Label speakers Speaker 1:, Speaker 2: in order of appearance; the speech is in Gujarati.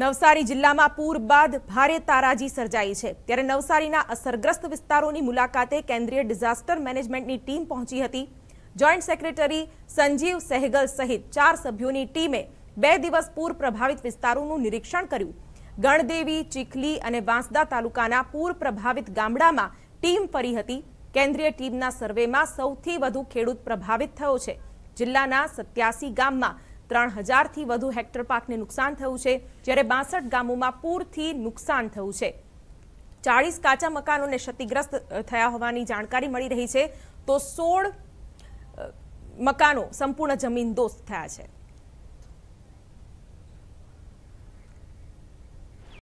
Speaker 1: નવસારી જિલ્લામાં પૂર બાદ ભારે તારાજી સર્જાઈ છે ત્યારે નવસારીના અસરગ્રસ્ત વિસ્તારોની મુલાકાતે કેન્દ્રીય ડિઝાસ્ટર મેનેજમેન્ટની ટીમ પહોંચી હતી જોઈન્ટ સેક્રેટરી સંજીવ સહેગલ સહિત ચાર સભ્યોની ટીમે બે દિવસ પૂર પ્રભાવિત વિસ્તારોનું નિરીક્ષણ કર્યું ગણદેવી ચીખલી અને વાંસદા તાલુકાના પૂર પ્રભાવિત ગામડામાં ટીમ ફરી હતી કેન્દ્રીય ટીમના સર્વેમાં સૌથી વધુ ખેડૂત પ્રભાવિત થયો છે જિલ્લાના સત્યાસી ગામમાં ત્રણ હજારથી વધુ હેક્ટર પાકને નુકસાન થયું છે જ્યારે બાસઠ ગામોમાં પૂરથી નુકસાન થયું છે ચાળીસ કાચા મકાનોને ક્ષતિગ્રસ્ત થયા હોવાની જાણકારી મળી રહી છે તો સોળ મકાનો સંપૂર્ણ જમીન દોસ્ત થયા છે